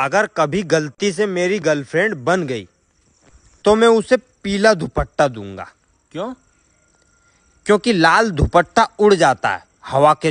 अगर कभी गलती से मेरी गर्लफ्रेंड बन गई तो मैं उसे पीला दुपट्टा दूंगा क्यों क्योंकि लाल दुपट्टा उड़ जाता है हवा के